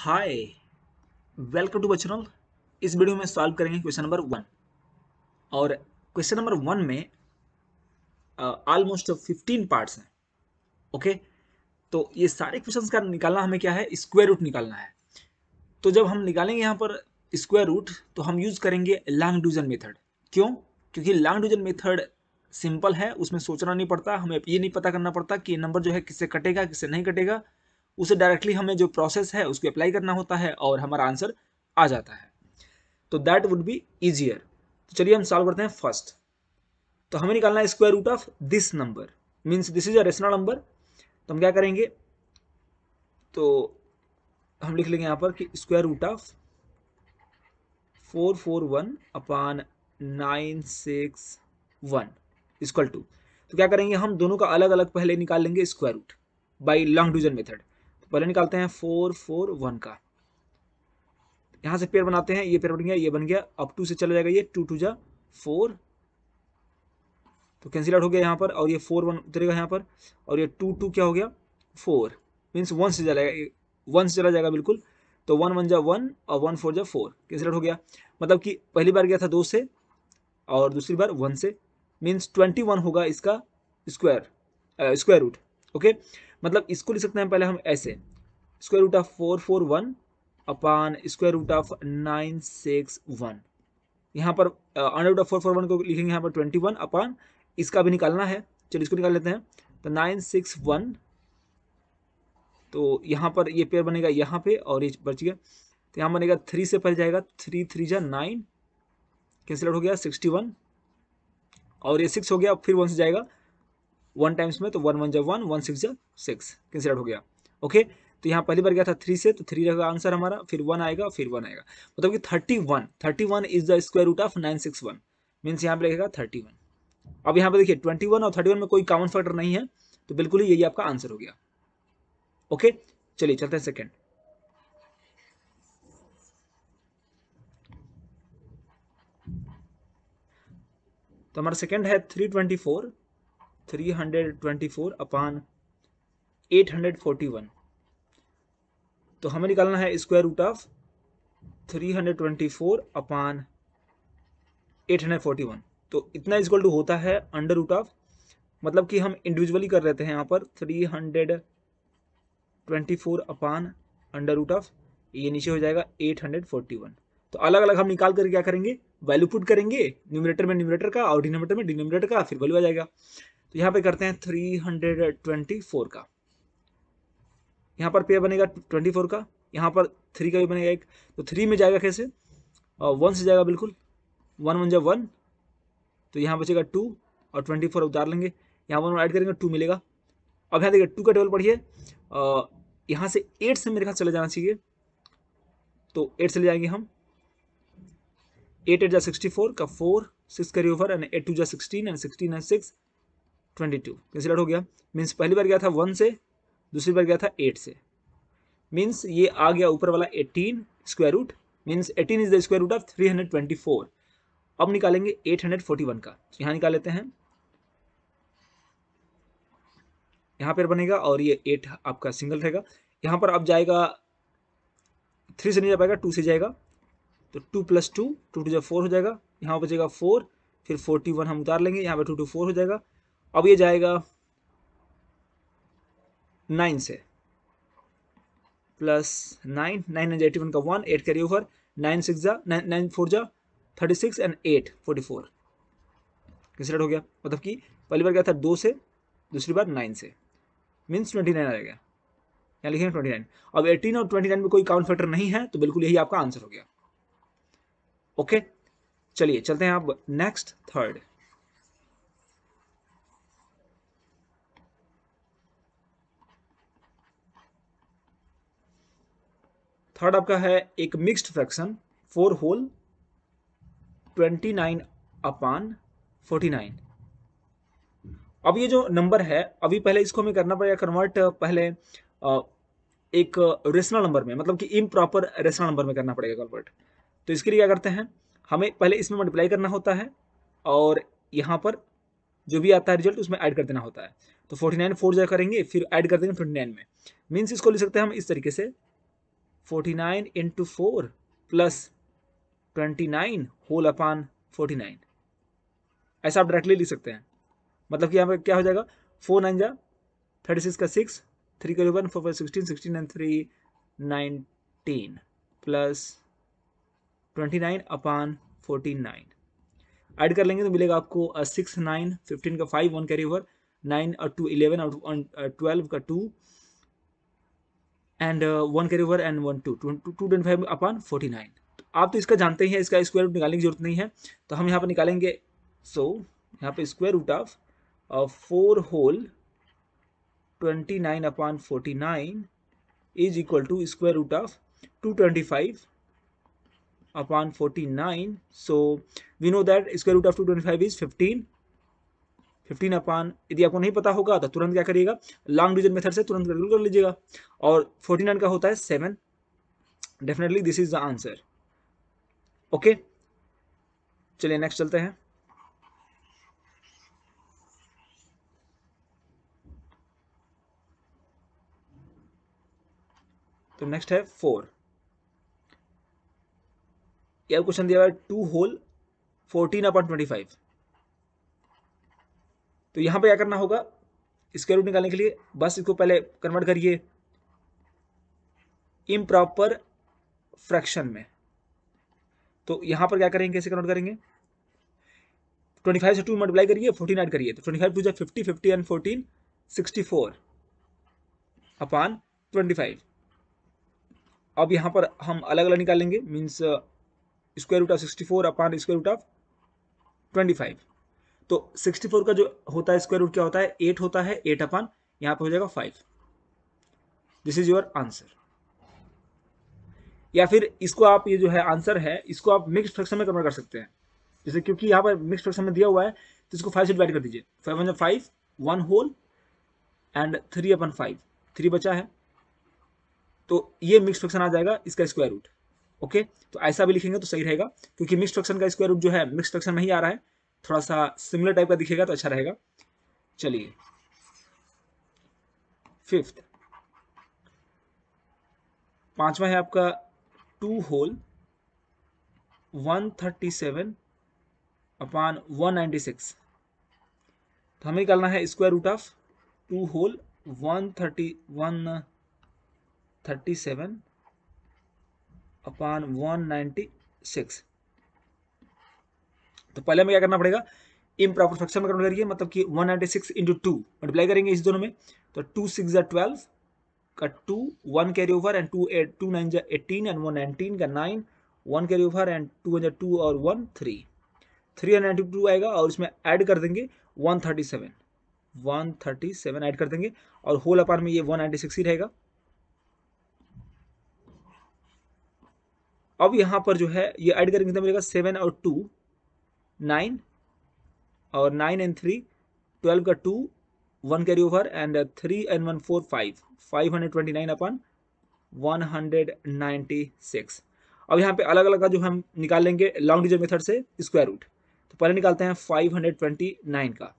hi welcome to बचनल इस video में solve करेंगे क्वेश्चन नंबर वन और क्वेश्चन नंबर वन में ऑलमोस्ट फिफ्टीन पार्ट्स हैं ओके तो ये सारे क्वेश्चंस का निकालना हमें क्या है स्क्वायर रूट निकालना है तो जब हम निकालेंगे यहाँ पर स्क्वायर रूट तो हम यूज़ करेंगे लॉन्ग डिविजन मेथड क्यों क्योंकि लॉन्ग डिविजन मेथड सिंपल है उसमें सोचना नहीं पड़ता हमें ये नहीं पता करना पड़ता कि नंबर जो है किससे कटेगा किससे नहीं कटेगा उसे डायरेक्टली हमें जो प्रोसेस है उसको अप्लाई करना होता है और हमारा आंसर आ जाता है तो दैट वुड बी ईजियर तो चलिए हम सॉल्व करते हैं फर्स्ट तो हमें निकालना है square root of this number means this is a rational number तो हम क्या करेंगे तो हम लिख लेंगे यहाँ पर कि square root of four four one upon nine six one is equal to तो क्या करेंगे हम दोनों का अलग अलग पहले निकाल लेंगे square root by long division method पहले निकालते हैं फोर फोर वन का यहाँ से पेयर बनाते हैं ये पेयर बन गया ये बन गया अब टू से चला जाएगा ये टू टू जा फोर तो कैंसिल आउट हो गया यहाँ पर और ये फोर वन उतरेगा यहाँ पर और ये टू टू क्या हो गया फोर मीन्स वन से जाएगा वन से चला जाएगा बिल्कुल तो वन वन जा वन और वन फोर जा फोर कैंसिल आउट हो गया मतलब कि पहली बार गया था दो से और दूसरी बार वन से मीन्स ट्वेंटी वन होगा इसका स्क्वायर स्क्वायर रूट ओके मतलब इसको लिख सकते हैं पहले हम ऐसे square root of four four one upon square root of nine six one यहाँ पर under root of four four one को लिखेंगे यहाँ पर ट्वेंटी वन अपान इसका भी निकालना है चलिए इसको निकाल लेते हैं तो नाइन सिक्स वन तो यहाँ पर ये पेयर बनेगा यहाँ पे और ये बच गया तो यहाँ बनेगा थ्री से फैल जाएगा थ्री थ्री जा नाइन कैंसिल आउट हो गया सिक्सटी वन और ये सिक्स हो गया फिर वन से जाएगा वन टाइम्स में तो वन वन जब वन वन सिक्स जब सिक्स कंसिडर हो गया ओके तो यहाँ पहली बार गया था थ्री से तो थ्री रहेगा आंसर हमारा फिर वन आएगा फिर वन आएगा मतलब कि thirty one thirty one is the square root of nine six one means यहाँ पे रहेगा थर्टी वन अब यहाँ पे देखिए ट्वेंटी वन और थर्टी वन में कोई कॉमन फैक्टर नहीं है तो बिल्कुल ही यही आपका आंसर हो गया ओके चलिए चलते हैं सेकेंड तो हमारा सेकेंड है थ्री ट्वेंटी फोर 324 अपान 841 तो हमें निकालना है स्क्वायर रूट ऑफ 324 अपान 841 तो इतना इज्कल टू होता है अंडर रूट ऑफ मतलब कि हम इंडिविजुअली कर रहे थे यहाँ पर 324 अपान अंडर रूट ऑफ ये नीचे हो जाएगा 841 तो अलग अलग हम निकाल कर क्या करेंगे वैल्यू पुट करेंगे न्यूमिनेटर में न्यूमिनेटर का और डिनोमिनेटर में डिनोमिनेटर का फिर वैल्यू आ जाएगा तो यहाँ पे करते हैं थ्री हंड्रेड ट्वेंटी फोर का यहाँ पर पेयर बनेगा ट्वेंटी फोर का यहाँ पर थ्री का भी बनेगा एक तो थ्री में जाएगा कैसे और वन से जाएगा बिल्कुल वन वन जब वन तो यहाँ बचेगा टू और ट्वेंटी फोर उतार लेंगे यहाँ वन ऐड करेंगे टू मिलेगा अब यहाँ देखिए टू का टेबल पढ़िए यहाँ से एट से मेरे ख्याल चले जाना चाहिए तो एट से चले जाएंगे हम एट एट जा सिक्सटी फोर का four six carry over and eight two जा sixteen and sixteen and six twenty two cancel out हो गया मीन्स पहली बार गया था वन से दूसरी बार गया था एट से मीन्स ये आ गया ऊपर वाला eighteen square root means eighteen is the square root of three hundred twenty four अब निकालेंगे एट हंड्रेड फोर्टी वन का यहाँ निकाल लेते हैं यहाँ पर बनेगा और ये एट आपका सिंगल रहेगा यहाँ पर अब जाएगा थ्री से नहीं जा पाएगा टू से जाएगा तो two plus two two two जब फोर हो जाएगा यहाँ बचेगा फोर फिर फोर्टी वन हम उतार लेंगे यहाँ पर टू टू फोर हो जाएगा अब ये जाएगा नाइन से plus nine nine hundred eighty one का one eight carry over nine six जा नाइन नाइन फोर जा thirty six and eight forty four कैसे हो गया मतलब कि पहली बार क्या था दो से दूसरी बार नाइन से मीन्स ट्वेंटी नाइन आएगा यहाँ लिखेंगे ट्वेंटी नाइन अब एटीन और ट्वेंटी नाइन में कोई काउंट फैक्टर नहीं है तो बिल्कुल यही आपका आंसर हो गया ओके चलिए चलते हैं आप नेक्स्ट थर्ड थर्ड आपका है एक mixed fraction four whole twenty nine upon forty nine अब ये जो नंबर है अभी पहले इसको हमें करना पड़ेगा कन्वर्ट पहले एक रेशनल नंबर में मतलब कि इम प्रॉपर रेशनल नंबर में करना पड़ेगा कन्वर्ट तो इसके लिए क्या करते हैं हमें पहले इसमें मल्टीप्लाई करना होता है और यहाँ पर जो भी आता है रिजल्ट उसमें ऐड कर देना होता है तो फोर्टी नाइन फोर जो करेंगे फिर ऐड कर देंगे फिफ्टी नाइन में मीन्स इसको लिख सकते हैं हम इस तरीके से forty nine into four plus twenty nine whole upon forty nine ऐसा आप डायरेक्टली लिख सकते हैं मतलब कि यहाँ पर क्या हो जाएगा फोर नाइन जा थर्टी सिक्स का सिक्स थ्री का one four five sixteen sixteen and three nineteen plus twenty nine upon forty nine add कर लेंगे तो मिलेगा आपको सिक्स नाइन फिफ्टीन का five one carry over nine और टू इलेवन और ट्वेल्व का two and one carry over and one two two twenty five upon forty nine आप तो इसका जानते ही हैं इसका स्क्वायर रूट निकालने की जरूरत नहीं है तो हम यहाँ पर निकालेंगे सो so, यहाँ पर square root of four whole twenty nine upon forty nine is equal to square root of two twenty five upon forty nine so we know that square root of two twenty five is fifteen fifteen upon यदि आपको नहीं पता होगा तो तुरंत क्या करिएगा long division method से तुरंत कैलकुलेट कर लीजिएगा और फोर्टी नाइन का होता है seven definitely this is the answer okay चलिए नेक्स्ट चलते हैं तो नेक्स्ट है फोर यार क्वेश्चन दिया हुआ है two whole fourteen upon twenty five तो यहाँ पे क्या करना होगा स्क्वायर रूट निकालने के लिए बस इसको पहले कन्वर्ट करिए इम प्रॉपर फ्रैक्शन में तो यहाँ पर क्या करेंगे कैसे कन्वर्ट करेंगे ट्वेंटी फाइव से टू मल्टीप्लाई करिए 14 ऐड करिए तो ट्वेंटी फाइव टू जब fifty fifty and fourteen sixty four upon twenty five अब यहाँ पर हम अलग अलग निकालेंगे means square root of sixty four upon square root of twenty five तो 64 का जो होता है स्क्वायर रूट क्या होता है 8 होता है 8 अपन यहां पे हो जाएगा 5 दिस इज योर आंसर या फिर इसको आप ये जो है आंसर है इसको आप मिक्स फ्रैक्शन में कन्वर्ट कर सकते हैं जैसे क्योंकि यहां पर मिक्स फ्रैक्शन में दिया हुआ है तो इसको फाइव से डिवाइड कर दीजिए five one five one whole and three upon five three बचा है तो ये मिक्स फ्रैक्शन आ जाएगा इसका स्क्वायर रूट ओके तो ऐसा भी लिखेंगे तो सही रहेगा क्योंकि मिक्स फ्रैक्शन का स्क्वायर रूट जो है मिक्स फ्रैक्शन में ही आ रहा है थोड़ा सा सिमिलर टाइप का दिखेगा तो अच्छा रहेगा चलिए फिफ्थ पांचवा है आपका two whole one thirty seven upon one six तो हमें करना है square root of two whole one thirty one thirty seven upon one six तो पहले हमें क्या करना पड़ेगा इम प्रॉपर फ्रैक्शन में कन्वर्ट करिए मतलब कि 196 ninety six into two multiply करेंगे इस दोनों में तो टू सिक्स या ट्वेल्व का two one carry over and two eight two nine जै एटीन एंड वन नाइनटीन का nine one carry over and two one two और one three three hundred ninety two आएगा और इसमें ऐड कर देंगे one thirty seven one thirty seven add कर देंगे और होल अपार में ये वन नाइन्टी सिक्स ही रहेगा अब यहाँ पर जो है ये ऐड करेंगे तो मिलेगा सेवन और टू नाइन और नाइन एंड थ्री ट्वेल्व का two one carry over and three and one four five five hundred twenty nine upon one hundred ninety six अब यहाँ पे अलग अलग का जो हम निकाल लेंगे लॉन्ग डिजन मेथड से स्क्वायर रूट तो पहले निकालते हैं फाइव हंड्रेड ट्वेंटी नाइन का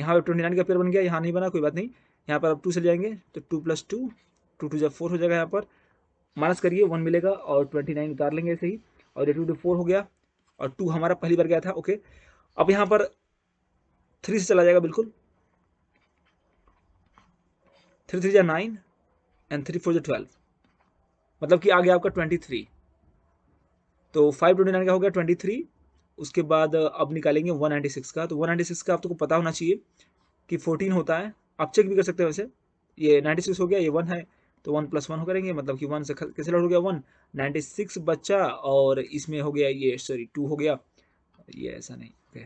यहाँ पर ट्वेंटी नाइन का पेयर बन गया यहाँ नहीं बना कोई बात नहीं यहाँ पर अब टू से जाएंगे तो two plus two two two जब फोर हो जाएगा यहाँ पर माइनस करिए वन मिलेगा और ट्वेंटी नाइन उतार लेंगे ऐसे ही और ये टू टू फोर हो गया और टू हमारा पहली बार गया था ओके अब यहाँ पर थ्री से चला जाएगा बिल्कुल थ्री थ्री जो नाइन एंड थ्री फोर जो ट्वेल्व मतलब कि आ गया आपका ट्वेंटी थ्री तो फाइव ट्वेंटी नाइन का हो गया ट्वेंटी थ्री उसके बाद अब निकालेंगे वन नाइन्टी सिक्स का तो वन नाइन्टी सिक्स का आपको तो पता होना चाहिए कि फोर्टीन होता है आप चेक भी कर सकते हैं वैसे ये नाइन्टी सिक्स हो गया ये वन है तो वन प्लस वन हो करेंगे मतलब कि वन से कैसे हो गया वन नाइन्टी सिक्स बच्चा और इसमें हो गया ये सॉरी टू हो गया ये ऐसा नहीं ओके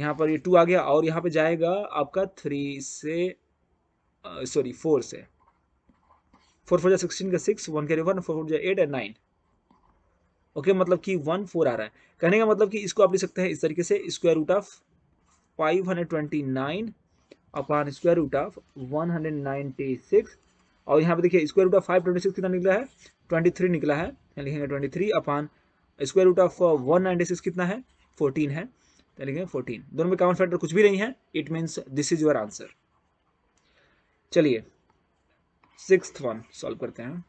यहाँ पर ये टू आ गया और यहाँ पे जाएगा आपका थ्री से सॉरी फोर से फोर फोर जा सिक्सटीन का six one carry one four four जा एट एंड नाइन ओके मतलब कि वन फोर आ रहा है कहने का मतलब कि इसको आप लिख सकते हैं इस तरीके से square root of five hundred twenty nine upon square root of one hundred ninety six और यहाँ पे देखिए square root of five twenty six कितना निकला है ट्वेंटी थ्री निकला है यहाँ लिखेंगे twenty three upon square root of one ninety six कितना है फोर्टीन है यहाँ लिखेंगे फोर्टीन दोनों में कॉमन फैक्टर कुछ भी नहीं है it means this is your answer चलिए सिक्स वन सॉल्व करते हैं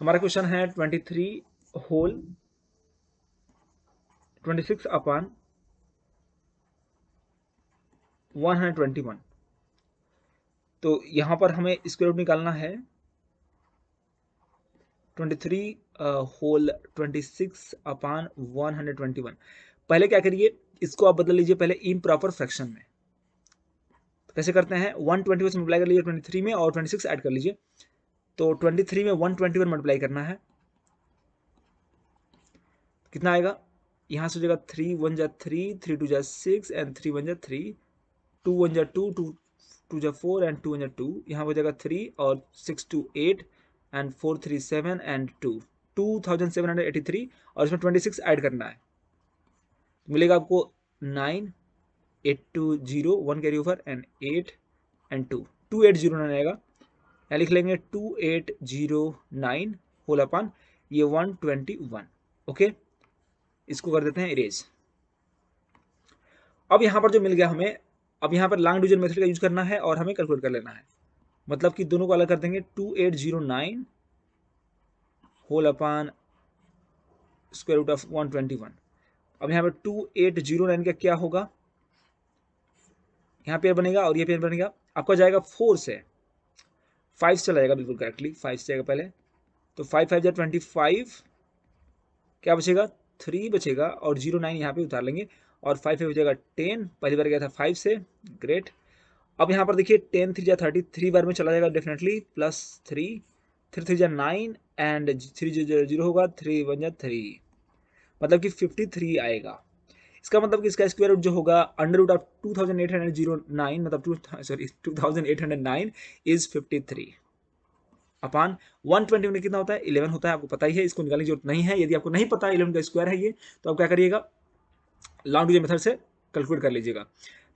हमारा क्वेश्चन है twenty three whole twenty six upon one है ट्वेंटी वन तो यहां पर हमें स्क्वायर रूट निकालना है twenty three whole twenty six upon one hundred twenty one पहले क्या करिए इसको आप बदल लीजिए पहले इन प्रॉपर फ्रैक्शन में कैसे करते हैं वन ट्वेंटी वन से मल्टीप्लाई कर लीजिए ट्वेंटी थ्री में और ट्वेंटी सिक्स ऐड कर लीजिए तो ट्वेंटी थ्री में वन ट्वेंटी वन मल्टीप्लाई करना है कितना आएगा यहाँ से हो जाएगा थ्री वन जै थ्री थ्री टू जै सिक्स एंड थ्री वन जै थ्री टू वन जै टू टू टू जै फोर एंड टू वन जै टू यहाँ हो जाएगा थ्री और six two eight and four three seven and two two thousand seven hundred eighty three और इसमें ट्वेंटी सिक्स ऐड करना है तो मिलेगा आपको nine eight two zero one carry over and eight and two two eight zero nine आएगा यहाँ लिख लेंगे two eight zero nine whole upon ये वन ट्वेंटी वन ओके इसको कर देते हैं इरेज अब यहाँ पर जो मिल गया हमें अब यहाँ पर लॉन्ग डिविजन मेथड का यूज करना है और हमें कैलकुलेट कर लेना है मतलब कि दोनों को अलग कर देंगे two eight zero nine whole upon square root of one twenty one अब यहाँ पर टू एट जीरो नाइन का क्या होगा यहाँ पेयर बनेगा और ये पेयर बनेगा आपका जाएगा फोर से फाइव से चला जाएगा बिल्कुल करेक्टली फाइव से जाएगा पहले तो फाइव फाइव जै ट्वेंटी फाइव क्या बचेगा थ्री बचेगा और जीरो नाइन यहाँ पे उतार लेंगे और फाइव फाइव हो जाएगा टेन पहली बार गया था फाइव से ग्रेट अब यहाँ पर देखिए टेन थ्री जा थर्टी थ्री बार में चला जाएगा definitely plus three three three जा नाइन एंड थ्री जो जीरो होगा थ्री वन जा थ्री मतलब कि फिफ्टी थ्री आएगा इसका मतलब कि इसका स्क्वायर रूट जो होगा under root of two thousand eight hundred zero nine मतलब two sorry two thousand eight hundred nine is fifty three upon one twenty कितना होता है इलेवन होता है आपको पता ही है इसको निकालने की जरूरत नहीं है यदि आपको नहीं पता इलेवन का स्क्वायर है ये तो आप क्या करिएगा लॉन्ग डिवीजन मेथड से कैलकुलेट कर लीजिएगा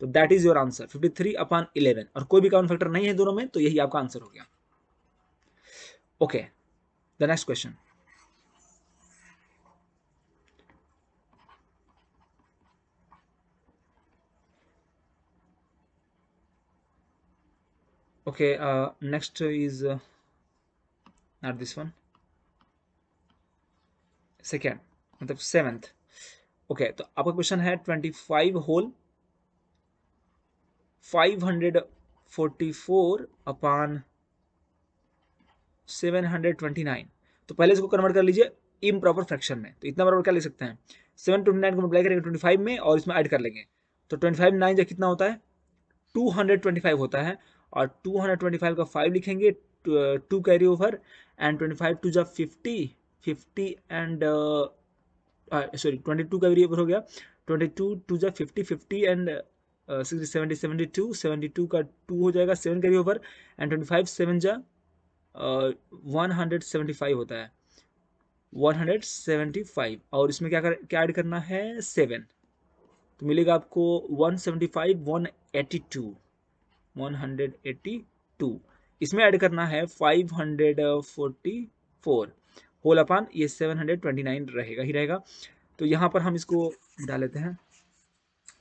तो that is your answer 53 upon eleven और कोई भी कॉमन फैक्टर नहीं है दोनों में तो यही आपका आंसर हो गया okay the next question okay next is not this one second मतलब सेवेंथ ओके okay, तो आपका क्वेश्चन है twenty five whole five hundred forty four upon seven hundred twenty nine तो पहले इसको कन्वर्ट कर लीजिए इम प्रॉपर फ्रैक्शन में तो इतना बराबर क्या ले सकते हैं सेवन ट्वेंटी नाइन को मल्टीप्लाई करेंगे ट्वेंटी फाइव में और इसमें ऐड कर लेंगे तो ट्वेंटी फाइव नाइन जो कितना होता है टू हंड्रेड ट्वेंटी फाइव होता है और टू हंड्रेड ट्वेंटी फाइव का फाइव लिखेंगे two carry over and twenty five two जब fifty fifty and sorry twenty two का वेरिएबल हो गया ट्वेंटी टू टू जै fifty fifty and sixty seventy seventy two seventy two का two हो जाएगा सेवन का variable and twenty five seven जा वन हंड्रेड सेवेंटी फाइव होता है वन हंड्रेड सेवेंटी फाइव और इसमें क्या कर क्या ऐड करना है सेवन तो मिलेगा आपको one seventy five one eighty two one hundred eighty two इसमें ऐड करना है five hundred forty four whole upon ये 729 रहेगा ही रहेगा तो यहाँ पर हम इसको डाल लेते हैं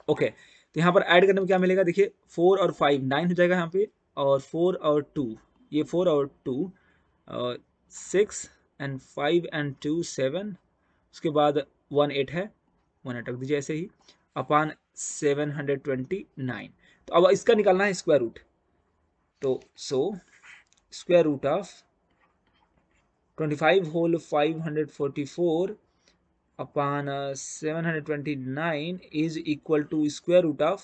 ओके तो यहाँ पर ऐड करने में क्या मिलेगा देखिए फोर और फाइव नाइन हो जाएगा यहाँ पे और फोर और टू ये फोर और two six and five and two seven उसके बाद वन एट है वन एट रख दीजिए ऐसे ही upon seven hundred twenty nine तो अब इसका निकालना है स्क्वायर रूट तो so square root of 25 whole of 544 upon uh, 729 is equal to square root of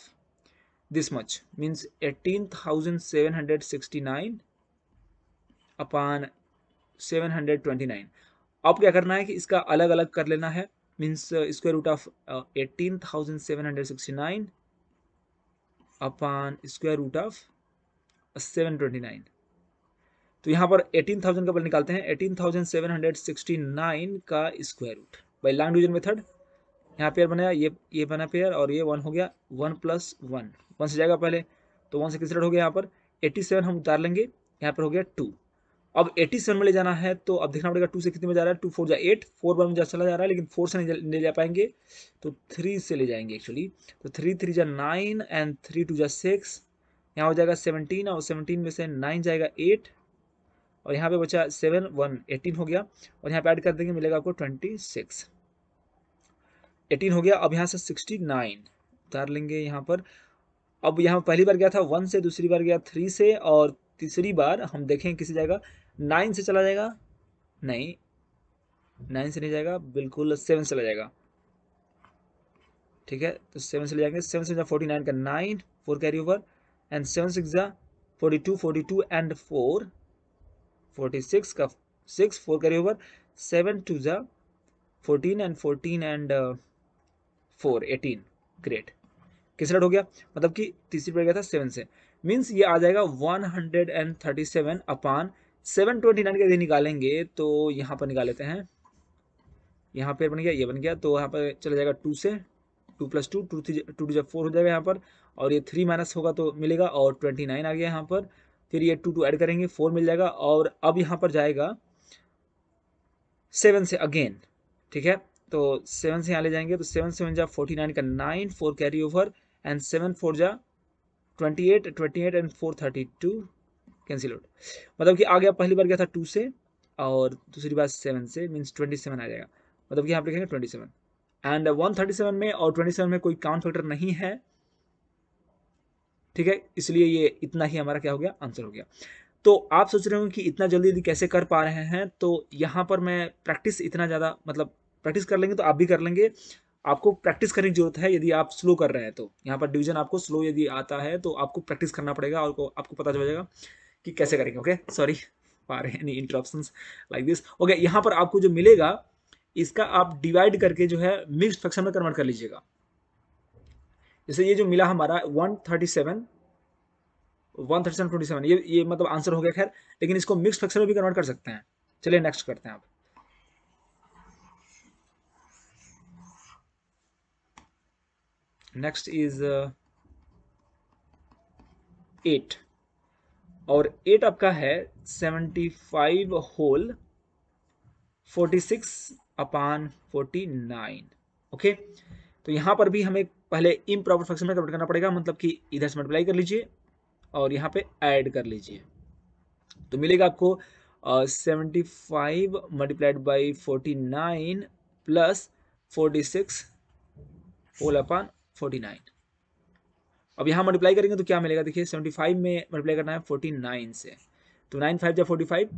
this much means 18769 upon 729 अब क्या करना है कि इसका अलग अलग कर लेना है means square root of eighteen thousand seven hundred sixty nine upon square root of seven twenty nine तो यहाँ पर 18,000 का बल निकालते हैं 18,769 का square root by long division method यहाँ पेयर बनाया ये ये बना पेयर और ये वन हो गया वन प्लस वन वन से जाएगा पहले तो वन से किस रेट हो गया यहाँ पर 87 हम उतार लेंगे यहाँ पर हो गया टू अब 87 में ले जाना है तो अब देखना पड़ेगा टू से कितने में जा रहा है टू फोर जा एट फोर वन में जा चला जा रहा है लेकिन फोर से नहीं ले जा पाएंगे तो थ्री से ले जाएंगे एक्चुअली तो थ्री थ्री जा नाइन एंड थ्री टू जा सिक्स यहाँ हो जाएगा सेवनटीन और सेवनटीन में से नाइन जाएगा एट और यहाँ पे बचा सेवन वन एटीन हो गया और यहाँ पे ऐड कर देंगे मिलेगा आपको ट्वेंटी सिक्स एटीन हो गया अब यहाँ से सिक्सटी नाइन उतार लेंगे यहाँ पर अब यहाँ पहली बार गया था वन से दूसरी बार गया थ्री से और तीसरी बार हम देखें किसी जाएगा नाइन से चला जाएगा नहीं नाइन से नहीं जाएगा बिल्कुल सेवन से चला जाएगा ठीक है तो सेवन से ले जाएंगे सेवन से फोर्टी नाइन का nine four carry over and seven six जा forty two forty two and four forty six का six four carry over seven two ज़ा fourteen and fourteen and four eighteen great rate हो गया मतलब कि तीसरी पेड़ गया था सेवन से मीन्स ये आ जाएगा one hundred and thirty seven upon seven twenty nine यदि निकालेंगे तो यहाँ पर निकाल लेते हैं यहाँ पर बन गया ये बन गया तो यहाँ पर चला जाएगा टू से two plus two two three two two जब फोर हो जाएगा यहाँ पर और ये थ्री माइनस होगा तो मिलेगा और ट्वेंटी नाइन आ गया यहाँ पर फिर ये टू टू ऐड करेंगे फोर मिल जाएगा और अब यहाँ पर जाएगा सेवन से अगेन ठीक है तो सेवन से यहाँ ले जाएंगे तो सेवन सेवन जा फोर्टी नाइन का nine four carry over and seven four जा twenty eight twenty eight and four thirty two cancel out मतलब कि आ गया पहली बार गया था टू से और दूसरी बार सेवन से मीन्स ट्वेंटी सेवन आ जाएगा मतलब कि यहाँ पर लिखेंगे twenty seven and one thirty seven में और ट्वेंटी सेवन में कोई काउंट फैक्टर नहीं है ठीक है इसलिए ये इतना ही हमारा क्या हो गया आंसर हो गया तो आप सोच रहे हो कि इतना जल्दी यदि कैसे कर पा रहे हैं तो यहाँ पर मैं प्रैक्टिस इतना ज़्यादा मतलब प्रैक्टिस कर लेंगे तो आप भी कर लेंगे आपको प्रैक्टिस करने की जरूरत है यदि आप स्लो कर रहे हैं तो यहाँ पर डिवीजन आपको स्लो यदि आता है तो आपको प्रैक्टिस करना पड़ेगा और आपको पता चल जाएगा कि कैसे करेंगे ओके सॉरी पा रहे any interruption like this okay यहाँ पर आपको जो मिलेगा इसका आप डिवाइड करके जो है मिक्स फैक्शन में कन्वर्ट कर लीजिएगा जैसे ये जो मिला हमारा one thirty seven one thirty seven twenty seven ये ये मतलब आंसर हो गया खैर लेकिन इसको मिक्स फ्रैक्शन में भी कन्वर्ट कर सकते हैं चलिए नेक्स्ट करते हैं आप नेक्स्ट इज एट और एट आपका है seventy five whole forty six upon forty nine okay तो यहां पर भी हमें पहले इम प्रॉपर फंक्शन में कन्वर्ट करना पड़ेगा मतलब कि इधर से मल्टीप्लाई कर लीजिए और यहाँ पे ऐड कर लीजिए तो मिलेगा आपको seventy five multiplied by forty nine plus forty six whole upon forty nine अब यहाँ मल्टीप्लाई करेंगे तो क्या मिलेगा देखिए सेवेंटी फाइव में मल्टीप्लाई करना है फोर्टी नाइन से तो नाइन फाइव या फोर्टी फाइव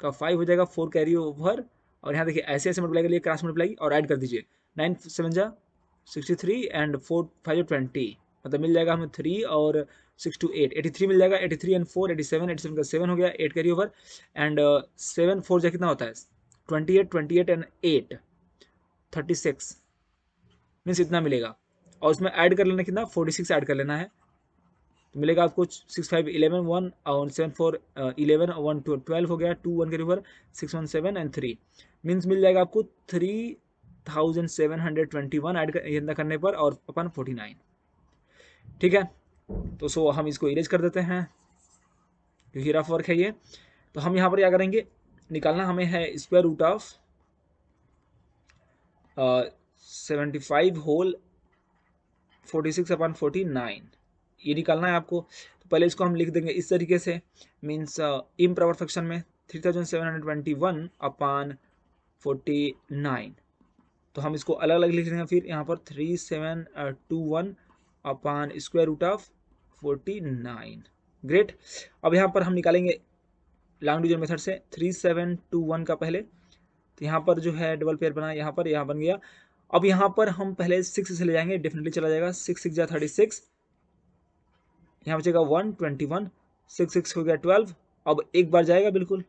का फाइव हो जाएगा फोर कैरी ओवर और यहाँ देखिए ऐसे ऐसे मल्टीप्लाई करिए क्रॉस मल्टीप्लाई और ऐड कर दीजिए नाइन सेवन जा sixty three and four five twenty मतलब मिल जाएगा हमें थ्री और six two eight eighty three मिल जाएगा eighty three and four eighty seven eighty seven का सेवन हो गया eight carry over and seven four जो कितना होता है twenty eight twenty eight and eight thirty six means इतना मिलेगा और उसमें ऐड कर लेना कितना फोर्टी सिक्स ऐड कर लेना है तो मिलेगा आपको सिक्स फाइव इलेवन वन और seven four eleven one two twelve हो गया टू वन के ऊपर six one seven and three means मिल जाएगा आपको three thousand seven hundred twenty one add करने पर और अपन फोर्टी नाइन ठीक है तो सो हम इसको इरेज कर देते हैं क्योंकि रफ वर्क है ये तो हम यहाँ पर क्या करेंगे निकालना हमें है square root of seventy five whole forty six upon forty nine ये निकालना है आपको तो पहले इसको हम लिख देंगे इस तरीके से मीन्स इम प्रवर फंक्शन में three thousand seven hundred twenty one upon forty nine तो हम इसको अलग अलग लिख हैं फिर यहाँ पर three seven two one upon square root of forty nine great अब यहाँ पर हम निकालेंगे लॉन्ग डिविजन मेथड से थ्री सेवन टू वन का पहले तो यहाँ पर जो है डबल पेयर बना यहाँ पर यहाँ बन गया अब यहाँ पर हम पहले सिक्स से ले जाएंगे डेफिनेटली चला जाएगा सिक्स सिक्स या थर्टी सिक्स यहाँ बचेगा one twenty one six six हो गया ट्वेल्व अब एक बार जाएगा बिल्कुल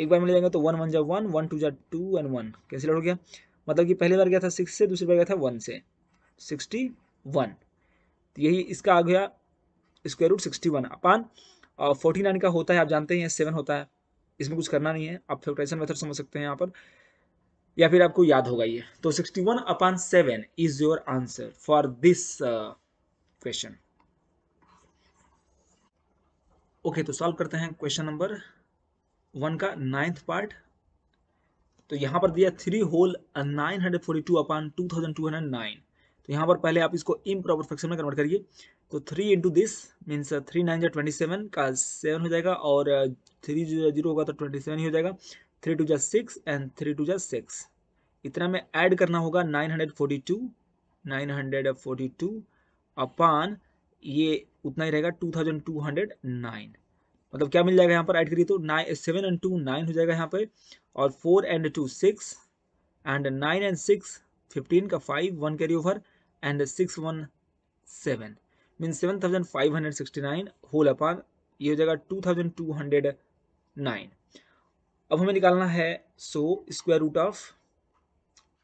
एक बार मिल जाएगा तो वन वन जा वन वन टू जा टू एंड वन कैंसिल हो गया मतलब कि पहली बार गया था सिक्स से दूसरी बार गया था वन से सिक्सटी वन तो यही इसका आ गया square root sixty one upon और फोर्टी नाइन का होता है आप जानते हैं सेवन होता है इसमें कुछ करना नहीं है आप फैक्ट्राइजन मेथड समझ सकते हैं यहाँ पर या फिर आपको याद होगा ये तो sixty one upon seven is your answer for this question okay तो सॉल्व करते हैं क्वेश्चन नंबर वन का नाइन्थ पार्ट तो यहाँ पर दिया three whole nine hundred forty two upon two thousand two hundred nine तो यहाँ पर पहले आप इसको इम प्रॉपर फ्रैक्शन में कन्वर्ट करिए तो three into this means three nine जै ट्वेंटी सेवन का सेवन हो जाएगा और थ्री uh, जीरो होगा तो ट्वेंटी सेवन ही हो जाएगा थ्री टू जै सिक्स एंड थ्री टू जै सिक्स इतना में ऐड करना होगा nine hundred forty two nine hundred forty two upon ये उतना ही रहेगा two thousand two hundred nine मतलब क्या मिल जाएगा यहाँ पर ऐड करिए तो nine seven and two nine हो जाएगा यहाँ पर और four and two six and nine and six fifteen का five one carry over and six one seven mean seven thousand five hundred sixty nine whole upon ये हो जाएगा two thousand two hundred nine अब हमें निकालना है so square root of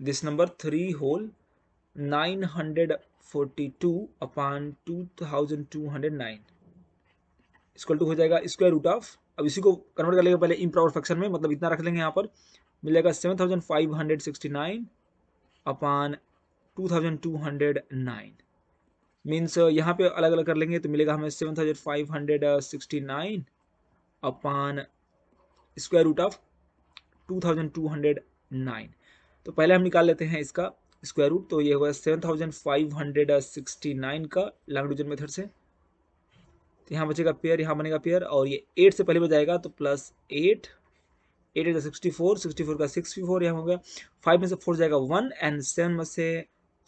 this number three whole nine hundred forty two upon two thousand two hundred nine equal to हो जाएगा square root of अब इसी को कन्वर्ट कर लेंगे पहले प्रॉपर फंक्शन में मतलब इतना रख लेंगे यहाँ पर मिलेगा seven thousand five hundred sixty nine upon two thousand two hundred nine means यहाँ पर अलग अलग कर लेंगे तो मिलेगा हमें seven thousand five hundred sixty nine upon square root of two thousand two hundred nine तो पहले हम निकाल लेते हैं इसका स्क्वायर रूट तो ये होगा seven thousand five hundred sixty nine का डिविजन मेथड से तो यहाँ बचेगा पेयर यहाँ बनेगा पेयर और ये एट से पहले बजाएगा तो plus eight eight eight sixty four sixty four का सिक्सटी फोर यहाँ गया फाइव में से फोर जाएगा वन एंड सेवन में से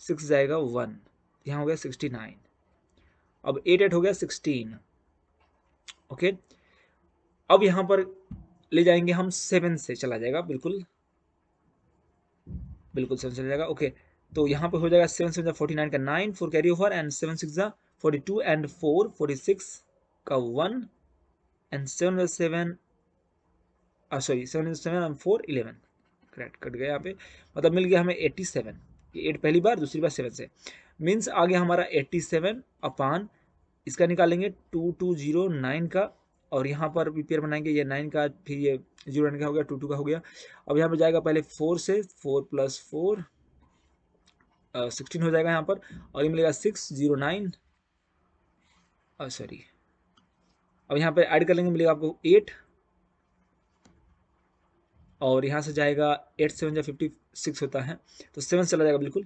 सिक्स जाएगा वन यहाँ हो गया सिक्सटी नाइन अब एट एट हो गया सिक्सटीन ओके अब यहाँ पर ले जाएंगे हम सेवन से चला जाएगा बिल्कुल बिल्कुल सेवन चला जाएगा ओके तो यहाँ पर हो जाएगा सेवन सेवन फोर्टी नाइन का nine four carry over and seven six forty two and four forty six का one and seven seven sorry seven seven and four eleven correct cut गया यहाँ पे मतलब मिल गया हमें एट्टी सेवन ये eight पहली बार दूसरी बार सेवन से मीन्स आ गया हमारा एट्टी सेवन अपान इसका निकालेंगे टू टू जीरो नाइन का और यहाँ पर भी पेयर बनाएंगे ये नाइन का फिर ये जीरो नाइन का हो गया टू टू का हो गया अब यहाँ पर जाएगा पहले फोर से फोर प्लस फोर सिक्सटीन हो जाएगा यहाँ पर और ये मिलेगा सिक्स जीरो नाइन सॉरी अब यहाँ पे ऐड कर लेंगे मिलेगा आपको एट और यहाँ से जाएगा एट सेवन जो फिफ्टी सिक्स होता है तो सेवन चला जाएगा बिल्कुल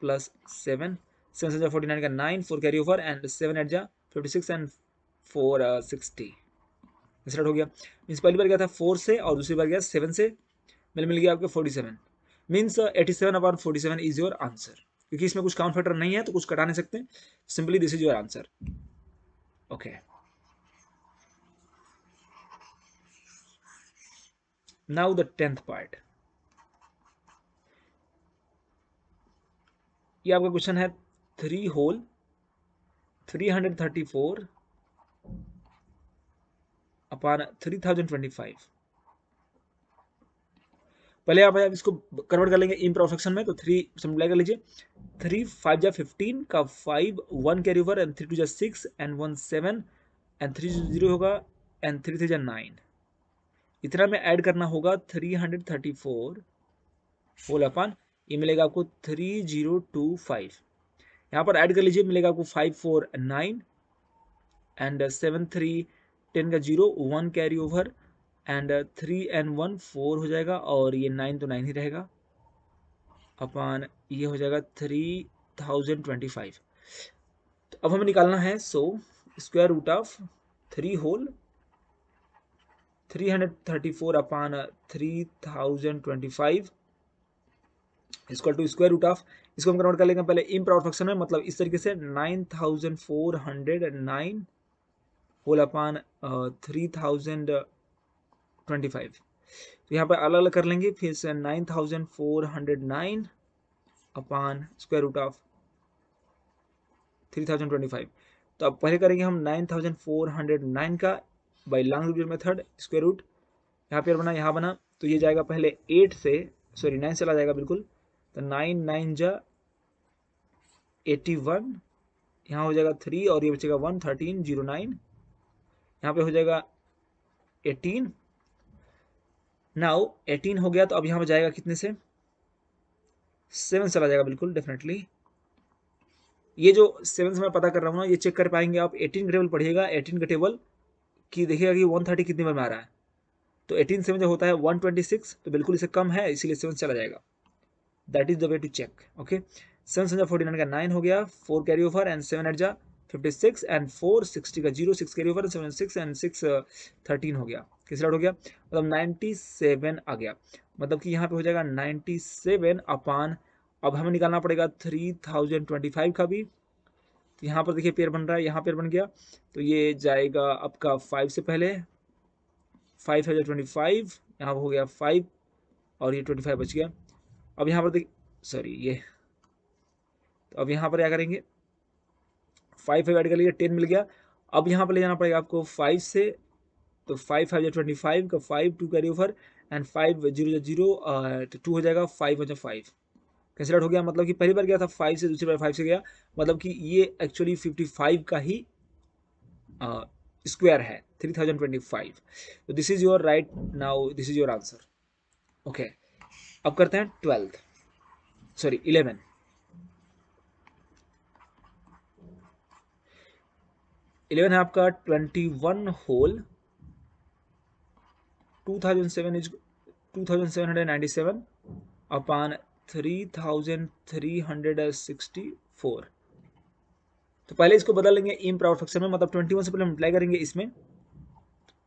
plus seven seven seven forty nine का nine four carry over and seven eight जा fifty six and four sixty start हो गया मीन्स पहली बार गया था फोर से और दूसरी बार गया सेवन से मिल मिल गया आपके forty seven means eighty seven upon forty seven is your answer क्योंकि इसमें कुछ काउंट फैक्टर नहीं है तो कुछ कटा नहीं सकते simply this is your answer okay now the 10th part ये आपका क्वेश्चन है three whole three hundred thirty four upon three thousand twenty five पहले आप इसको कन्वर्ट कर लेंगे इन प्रोफेक्शन में तो थ्री सप्लाई कर लीजिए थ्री फाइव जा फिफ्टीन का five one carry over and three two जा six and one seven and three zero होगा एंड थ्री थ्री जा नाइन इतना में ऐड करना होगा three hundred thirty four whole upon ये मिलेगा आपको थ्री जीरो टू फाइव यहाँ पर ऐड कर लीजिए मिलेगा आपको five four nine and seven three ten का zero one carry over and three and one four हो जाएगा और ये नाइन तो नाइन ही रहेगा अपन ये हो जाएगा थ्री थाउजेंड ट्वेंटी फाइव तो अब हमें निकालना है so square root of three whole 334 upon 3025 इसको टू स्क्वायर रूट ऑफ इसको हम कन्वर्ट कर लेंगे पहले इम प्राउड फंक्शन में मतलब इस तरीके से 9409 whole upon three thousand twenty five तो यहाँ पर अलग अलग कर लेंगे फिर से nine thousand four hundred nine upon square root of three thousand twenty five तो अब पहले करेंगे हम nine thousand four hundred nine का by long root method square root यहाँ पर बना यहाँ बना तो ये जाएगा पहले एट से सॉरी नाइन चला जाएगा बिल्कुल तो नाइन नाइन जा एटी वन यहाँ हो जाएगा थ्री और ये बचेगा वन थर्टीन जीरो नाइन यहाँ पे हो जाएगा एटीन नाउ एटीन हो गया तो अब यहाँ पर जाएगा कितने से सेवन चला जाएगा बिल्कुल डेफिनेटली ये जो सेवन से मैं पता कर रहा हूँ ना ये चेक कर पाएंगे आप एटीन का टेबल पढ़िएगा एटीन का टेबल कि देखिएगा कि वन थर्टी कितनी बार में आ रहा है तो एटीन सेवन जो होता है वन ट्वेंटी सिक्स तो बिल्कुल इससे कम है इसीलिए सेवन चला जाएगा that is the way to check okay seven seven forty nine का नाइन हो गया four carry over and seven eight जा fifty six and four sixty का zero six carry over seven six and six thirteen हो गया किस राउट हो गया मतलब नाइन्टी सेवन आ गया मतलब कि यहाँ पे हो जाएगा नाइन्टी सेवन अपान अब हमें निकालना पड़ेगा थ्री थाउजेंड ट्वेंटी फाइव का भी तो यहाँ पर देखिए पेयर बन रहा है यहाँ पेयर बन गया तो ये जाएगा आपका फाइव से पहले फाइव है जो ट्वेंटी फाइव यहाँ हो गया फाइव और ये ट्वेंटी फाइव बच गया अब यहाँ पर देख सॉरी ये तो अब यहाँ पर क्या करेंगे फाइव फाइव ऐड कर लिया टेन मिल गया अब यहाँ पर ले जाना पड़ेगा आपको फाइव से तो फाइव फाइव या ट्वेंटी फाइव का five two carry over and five zero zero two हो जाएगा फाइव हो जाए फाइव कैंसिल आउट हो गया मतलब कि पहली बार गया था फाइव से दूसरी बार फाइव से गया मतलब कि ये एक्चुअली फिफ्टी फाइव का ही स्क्वायर है थ्री थाउजेंड ट्वेंटी फाइव तो this is your right now this is your answer okay अब करते हैं ट्वेल्थ सॉरी इलेवन इलेवन है आपका twenty one whole two thousand seven is two thousand seven hundred ninety seven upon three thousand three hundred and sixty four तो पहले इसको बदल लेंगे इम प्राउड फैक्शन में मतलब ट्वेंटी वन से पहले मल्टीप्लाई करेंगे इसमें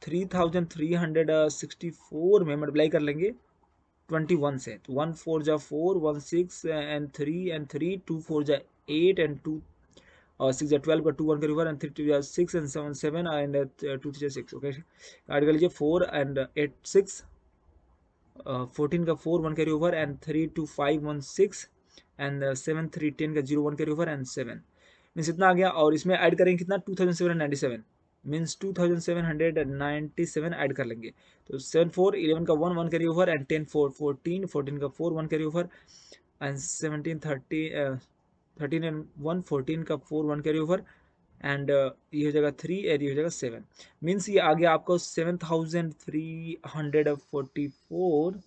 three thousand three hundred sixty four में मल्टीप्लाई कर लेंगे ट्वेंटी वन से तो वन फोर जा four one six and three and three two four जा एट एंड टू और सिक्स जा ट्वेल्व का टू वन का रिवर एंड थ्री टू जा six and seven seven and two three जा सिक्स ओके ऐड कर लीजिए four and eight six fourteen का four one carry over and three two five one six and seven three ten का zero one carry over and seven means इतना आ गया और इसमें ऐड करेंगे कितना two thousand seven ninety seven means two thousand seven hundred ninety seven add कर लेंगे तो सेवन फोर इलेवन का one one carry over and ten four fourteen fourteen का four one carry over and seventeen thirty thirteen and one fourteen का four one carry over and uh, ये हो जाएगा three and ये हो जाएगा seven means ये आ गया आपको seven thousand three hundred forty four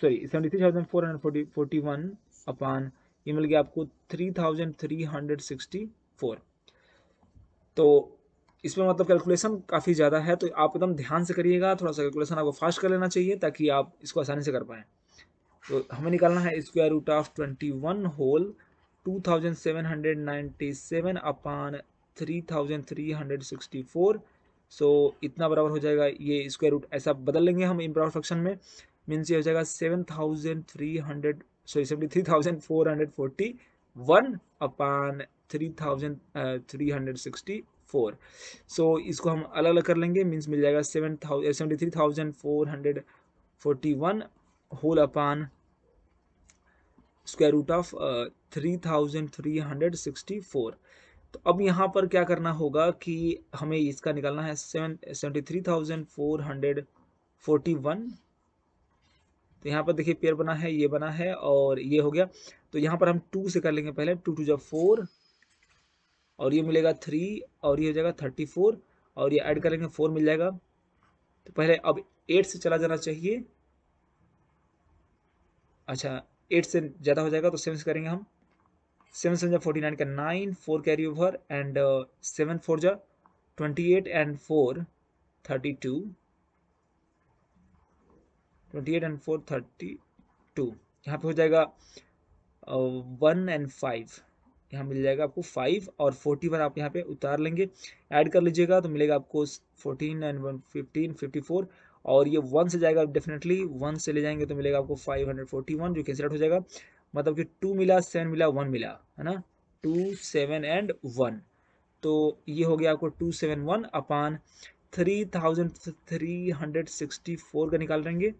sorry seventy three thousand four hundred forty forty one upon ये मिल गया आपको three thousand three hundred sixty four तो इसमें मतलब कैलकुलेशन काफ़ी ज़्यादा है तो आप एकदम ध्यान से करिएगा थोड़ा सा कैलकुलेशन आपको फास्ट कर लेना चाहिए ताकि आप इसको आसानी से कर पाएँ तो हमें निकालना है square root of twenty one whole two thousand seven hundred ninety seven upon three thousand three hundred sixty four so इतना बराबर हो जाएगा ये स्क्वायर रूट ऐसा बदल लेंगे हम इम्प्रॉपर फ्रैक्शन में मीन्स ये हो जाएगा seven thousand three hundred sorry seventy three thousand four hundred forty one upon three thousand three hundred sixty four so इसको हम अलग अलग कर लेंगे मीन्स मिल जाएगा seven thousand seventy three thousand four hundred forty one whole upon square root of three thousand three hundred sixty four तो अब यहाँ पर क्या करना होगा कि हमें इसका निकालना है seven seventy three thousand four hundred forty one तो यहाँ पर देखिए पेयर बना है ये बना है और ये हो गया तो यहाँ पर हम टू से कर लेंगे पहले टू टू जब फोर और ये मिलेगा थ्री और ये हो जाएगा थर्टी फोर और ये ऐड करेंगे फोर मिल जाएगा तो पहले अब एट से चला जाना चाहिए अच्छा एट से ज़्यादा हो जाएगा तो सेवन से करेंगे हम सेवन सेवन जा फोर्टी नाइन का nine four carry over and seven four जा twenty eight and four thirty two twenty eight and four thirty two यहाँ पे हो जाएगा वन एंड फाइव यहाँ मिल जाएगा आपको फाइव और फोर्टी वन आप यहाँ पे उतार लेंगे ऐड कर लीजिएगा तो मिलेगा आपको fourteen and one fifteen fifty four और ये वन से जाएगा डेफिनेटली वन से ले जाएंगे तो मिलेगा आपको फाइव हंड्रेड फोर्टी वन जो कैंसिल आउट हो जाएगा मतलब कि टू मिला सेवन मिला वन मिला है ना टू सेवन एंड वन तो ये हो गया आपको two seven one upon three thousand three hundred sixty four का निकाल देंगे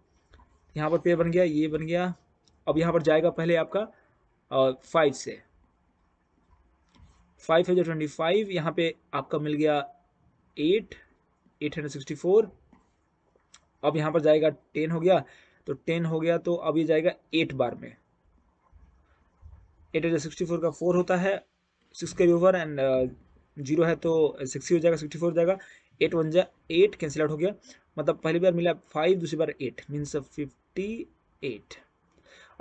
यहाँ पर पेयर बन गया ये बन गया अब यहाँ पर जाएगा पहले आपका फाइव से फाइव है जो ट्वेंटी फाइव यहाँ पे आपका मिल गया eight eight hundred sixty four अब यहाँ पर जाएगा टेन हो गया तो टेन हो गया तो अब ये जाएगा एट बार में एट एट सिक्सटी फोर का फोर होता है सिक्स के भी ऊपर एंड uh, जीरो है तो सिक्सटी हो जाएगा सिक्सटी फोर हो जाएगा एट वन जा एट कैंसिल आउट हो गया मतलब पहली बार मिला फाइव दूसरी बार एट मीन्स फिफ्टी एट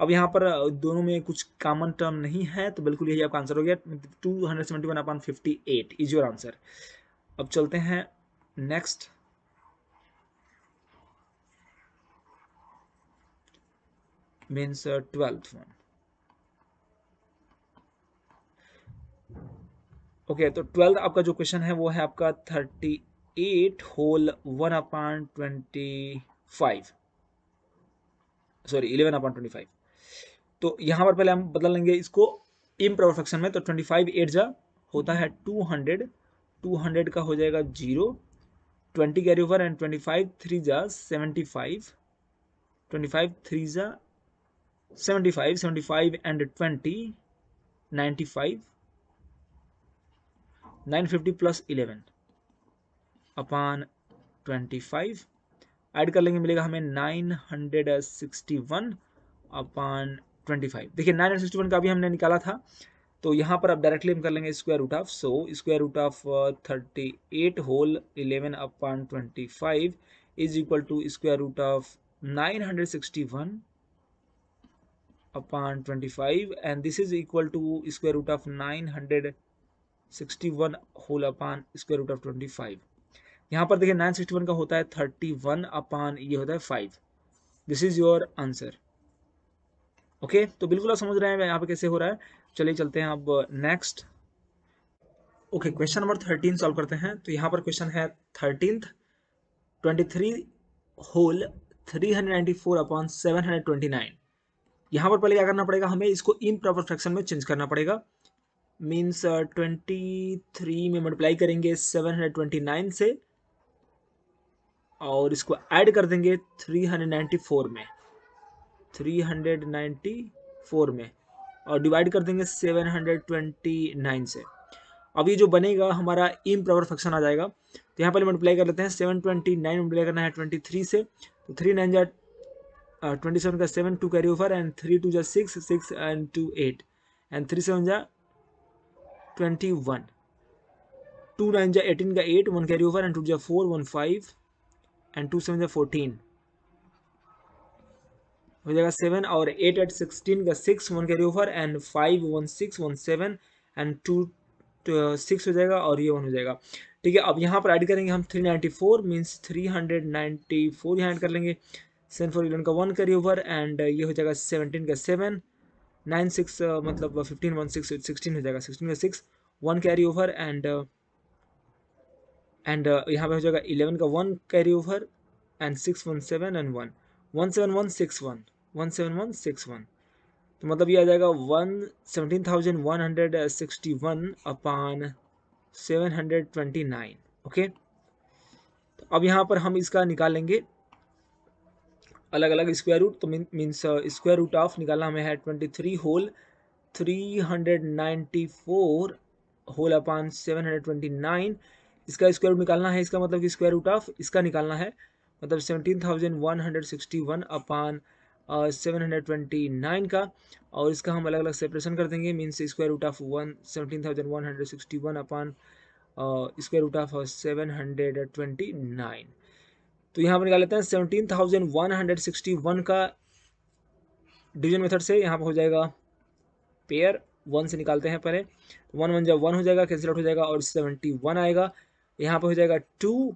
अब यहाँ पर uh, दोनों में कुछ कॉमन टर्म नहीं है तो बिल्कुल यही आपका आंसर हो गया two hundred seventy one upon fifty eight is your answer अब चलते हैं next means twelfth one okay तो ट्वेल्थ आपका जो क्वेश्चन है वो है आपका thirty eight whole one upon twenty five sorry eleven upon twenty five तो यहां पर पहले हम बदल लेंगे इसको इम परफेक्शन में तो ट्वेंटी फाइव एट जा होता है टू हंड्रेड टू हंड्रेड का हो जाएगा zero twenty carry over and twenty five three जा seventy five twenty five three जा seventy five seventy five and twenty ninety five nine fifty plus eleven upon twenty five add कर लेंगे मिलेगा हमें nine hundred sixty one upon twenty five देखिए nine hundred sixty one का भी हमने निकाला था तो यहाँ पर आप डायरेक्टली हम कर लेंगे square root of so square root of thirty eight whole eleven upon twenty five is equal to square root of nine hundred sixty one upon 25 and this is equal to square root of sixty one whole upon square root of twenty five यहाँ पर देखिए nine sixty one का होता है thirty one upon ये होता है five this is your answer okay तो बिल्कुल आप समझ रहे हैं यहाँ पे कैसे हो रहा है चलिए चलते हैं अब next okay question number thirteen solve करते हैं तो यहाँ पर क्वेश्चन है thirteen twenty three whole three hundred ninety four upon seven hundred twenty nine यहाँ पर पहले क्या करना पड़ेगा हमें इसको इन प्रॉपर फ्रैक्शन में चेंज करना पड़ेगा मीन्स ट्वेंटी थ्री में मल्टीप्लाई करेंगे सेवन हंड्रेड ट्वेंटी नाइन से और इसको ऐड कर देंगे थ्री हंड्रेड नाइन्टी फोर में थ्री हंड्रेड नाइन्टी फोर में और डिवाइड कर देंगे सेवन हंड्रेड ट्वेंटी नाइन से अब ये जो बनेगा हमारा इम प्रॉपर फंक्शन आ जाएगा तो यहाँ पर मल्टीप्लाई कर लेते हैं सेवन ट्वेंटी नाइन मल्टीप्लाई करना है ट्वेंटी थ्री से तो थ्री नाइन जै ट्वेंटी सेवन का seven two carry over and three two जा six six and two eight and three seven जा ट्वेंटी वन टू नाइन जा एटीन का eight one carry over and two जा four one five and two seven जा fourteen हो जाएगा seven और eight eight sixteen का six one carry over and five one six one seven and two six हो जाएगा और ये वन हो जाएगा ठीक है अब यहाँ पर ऐड करेंगे हम three ninety four means three hundred ninety four यहाँ ऐड कर लेंगे सेवन फोर इलेवन का वन कैरी ओवर एंड ये हो जाएगा सेवनटीन का सेवन नाइन सिक्स मतलब फिफ्टीन वन सिक्स सिक्सटीन हो जाएगा सिक्सटीन का six one carry over and and यहाँ पे हो जाएगा इलेवन का one carry over and six one seven and one one seven one six one one seven one six one तो मतलब ये आ जाएगा one seventeen thousand one hundred sixty one upon seven hundred twenty nine okay तो अब यहाँ पर हम इसका निकालेंगे अलग अलग स्क्वायर रूट तो मीन्स स्क्वायर रूट ऑफ निकालना हमें है twenty three whole three hundred ninety four whole upon seven hundred twenty nine इसका स्क्वायर रूट निकालना है इसका मतलब कि स्क्वायर रूट ऑफ इसका निकालना है मतलब seventeen thousand one hundred sixty one upon seven hundred twenty nine का और इसका हम अलग अलग सेपरेशन कर देंगे means square root of one seventeen thousand one hundred sixty one upon square root of seven hundred twenty nine तो यहाँ पर निकाल लेते हैं seventeen thousand one hundred sixty one का डिवीजन मेथड से यहाँ पर हो जाएगा पेयर वन से निकालते हैं पहले वन वन जब वन हो जाएगा कैंसिल आउट हो जाएगा और सेवेंटी वन आएगा यहाँ पर हो जाएगा टू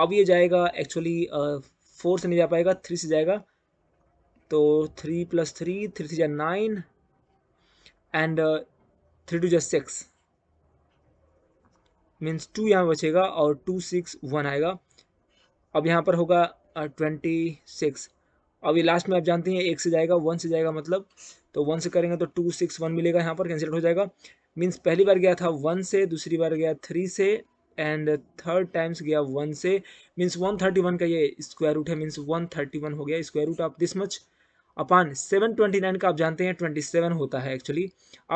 अब ये जाएगा एक्चुअली फोर से नहीं जा पाएगा थ्री से जाएगा तो three plus three three three जा नाइन एंड थ्री टू जा सिक्स मीन्स टू यहाँ बचेगा और टू सिक्स वन आएगा अब यहाँ पर होगा ट्वेंटी सिक्स अब ये लास्ट में आप जानते हैं एक से जाएगा वन से जाएगा मतलब तो वन से करेंगे तो टू सिक्स वन मिलेगा यहाँ पर कैंसिल हो जाएगा मीन्स पहली बार गया था वन से दूसरी बार गया थ्री से एंड थर्ड टाइम्स गया वन से मीन्स वन थर्टी वन का ये स्क्वायर रूट है मीन्स वन थर्टी वन हो गया square root of this much upon seven twenty nine का आप जानते हैं ट्वेंटी सेवन होता है एक्चुअली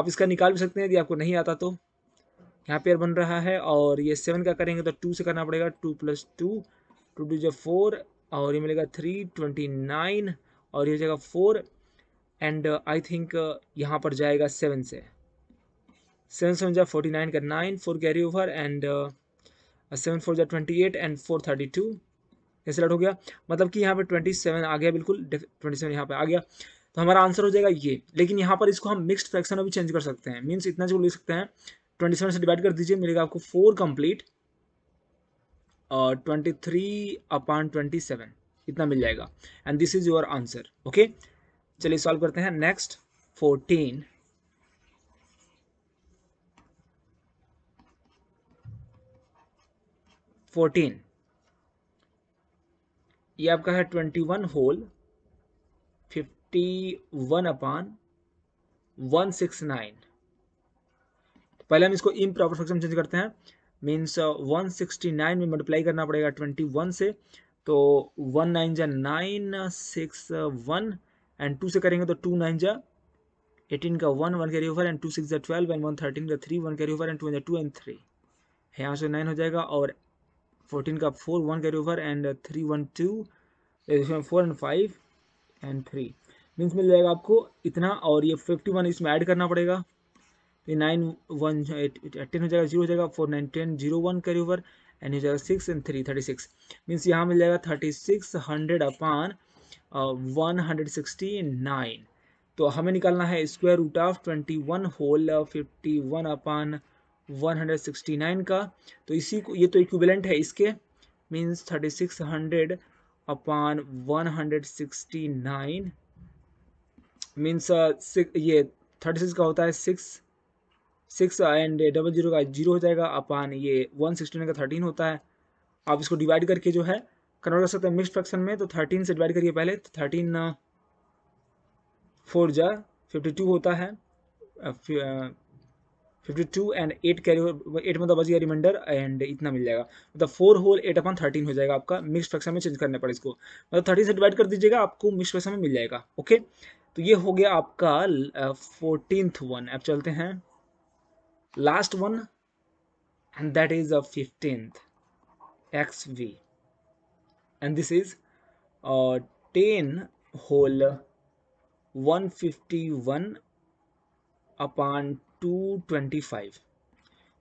आप इसका निकाल भी सकते हैं यदि आपको नहीं आता तो यहाँ पेयर बन रहा है और ये सेवन का करेंगे तो टू से करना पड़ेगा two plus two two two जो फोर और ये मिलेगा थ्री ट्वेंटी नाइन और ये जाएगा फोर एंड आई थिंक यहाँ पर जाएगा सेवन से सेवन सेवन जा फोर्टी नाइन का nine four carry over and seven four जा twenty eight and four thirty two कैसे हो गया मतलब कि यहाँ पर ट्वेंटी सेवन आ गया बिल्कुल ट्वेंटी सेवन यहाँ पर आ गया तो हमारा आंसर हो जाएगा ये लेकिन यहाँ पर इसको हम मिक्सड फ्रैक्शन में भी चेंज कर सकते हैं मीन्स इतना जो ले सकते हैं ट्वेंटी सेवन से डिवाइड कर दीजिए मिलेगा आपको four complete twenty three upon twenty seven इतना मिल जाएगा and this is your answer okay चलिए सॉल्व करते हैं नेक्स्ट फोर्टीन फोर्टीन ये आपका है twenty one whole fifty one upon one six nine पहले हम इसको इम प्रॉपर फंक्शन चेंज करते हैं मीन्स 169 uh, में मल्टीप्लाई करना पड़ेगा 21 से तो वन नाइन जा nine six one and two से करेंगे तो टू नाइन जा एटीन का one one carry over and two six जा ट्वेल्व एंड वन थर्टीन का three one carry over and two जा टू एंड थ्री यहाँ से नाइन हो जाएगा और फोर्टीन का four one carry over and three one two four and five and three means मिल जाएगा आपको इतना और ये फिफ्टी वन इसमें ऐड करना पड़ेगा तो नाइन वन टेन हो जाएगा जीरो हो जाएगा four nine ten zero one carry over and हो जाएगा six and three thirty six means यहाँ मिल जाएगा thirty six hundred upon one hundred sixty nine तो हमें निकालना है square root of twenty one whole fifty one upon one hundred sixty nine का तो इसी को ये तो इक्विवेलेंट है इसके means thirty six hundred upon one hundred sixty nine means ये थर्टी सिक्स का होता है six six and double zero का जीरो हो जाएगा अपान ये वन सिक्सटी का थर्टीन होता है आप इसको डिवाइड करके जो है कन्वर्ट कर सकते हैं मिक्स फ्रैक्शन में तो थर्टीन से डिवाइड करिए पहले तो थर्टीन फोर uh, जा फिफ्टी टू होता है fifty two and eight carry eight मतलब बच गया रिमाइंडर एंड इतना मिल जाएगा मतलब four whole eight upon thirteen हो जाएगा आपका मिक्स फ्रैक्शन में चेंज करने पड़े इसको मतलब थर्टीन से डिवाइड कर दीजिएगा आपको मिक्स फ्रैक्शन में मिल जाएगा ओके तो ये हो गया आपका फोर्टीन uh, वन अब चलते हैं last one and that is a 15th xv and this is uh, 10 whole 151 upon 225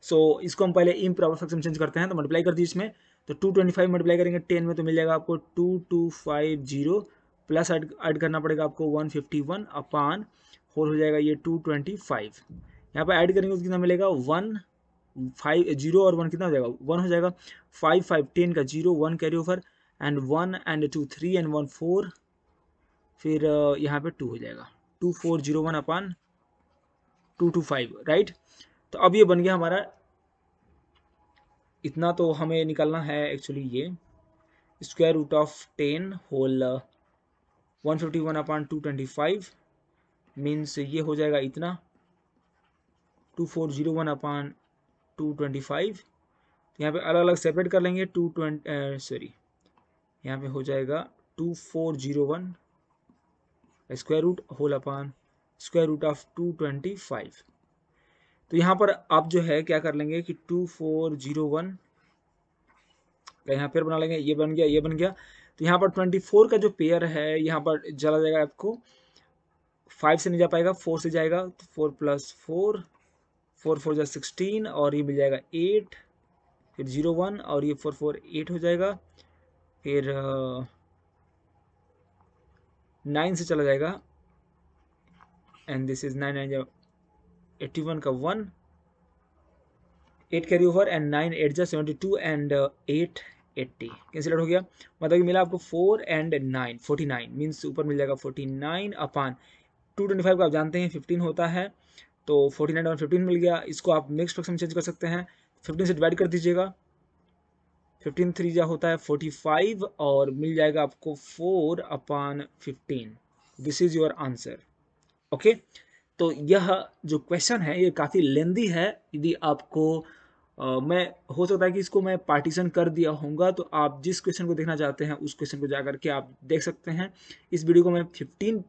so so, इसको हम पहले इम पावर फ्रैक्शन चेंज करते हैं तो मल्टीप्लाई कर दीजिए इसमें तो 225 मल्टीप्लाई करेंगे 10 में तो मिल जाएगा आपको 2250 प्लस ऐड ऐड करना पड़ेगा आपको 151 अपान होल हो जाएगा ये 225 यहाँ पर ऐड करेंगे तो कितना मिलेगा वन फाइव जीरो और वन कितना हो जाएगा वन हो जाएगा फाइव फाइव टेन का zero one carry over and one and two three and one four फिर uh, यहाँ पे टू हो जाएगा two four zero one upon two two five right तो अब ये बन गया हमारा इतना तो हमें निकालना है एक्चुअली ये square root of ten whole one fifty one upon two twenty five means ये हो जाएगा इतना two four zero one upon two twenty five तो यहाँ पे अलग अलग सेपरेट कर लेंगे टू ट्वेंटी सॉरी यहाँ पे हो जाएगा two four zero one square root whole upon square root of two twenty five तो यहाँ पर आप जो है क्या कर लेंगे कि टू फोर जीरो वन का यहाँ पेयर बना लेंगे ये बन गया ये बन गया तो यहाँ पर ट्वेंटी फोर का जो पेयर है यहाँ पर चला जाएगा आपको फाइव से नहीं जा पाएगा फोर से जाएगा तो four plus four four four जो सिक्सटीन और ये मिल जाएगा एट फिर ज़ीरो वन और ये फोर फोर एट हो जाएगा फिर नाइन से चला जाएगा and this is nine nine eighty one का one eight carry over and nine eight जो seventy two and eight eighty cancel हो गया मतलब कि मिला आपको four and nine forty nine means ऊपर मिल जाएगा forty nine upon two twenty five का आप जानते हैं फिफ्टीन होता है तो फोर्टी नाइन और फिफ्टीन मिल गया इसको आप मिक्स फ्रैक्शन में चेंज कर सकते हैं फिफ्टीन से डिवाइड कर दीजिएगा फिफ्टीन थ्री जो होता है फोर्टी फाइव और मिल जाएगा आपको four upon fifteen this is your answer okay तो यह जो क्वेश्चन है ये काफ़ी लेंदी है यदि आपको Uh, मैं हो सकता है कि इसको मैं पार्टीशन कर दिया होगा तो आप जिस क्वेश्चन को देखना चाहते हैं उस क्वेश्चन को जाकर के आप देख सकते हैं इस वीडियो को मैं 15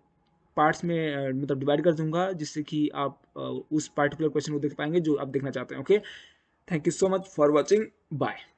पार्ट्स में मतलब डिवाइड कर दूंगा जिससे कि आप उस पार्टिकुलर क्वेश्चन को देख पाएंगे जो आप देखना चाहते हैं okay thank you so much for watching bye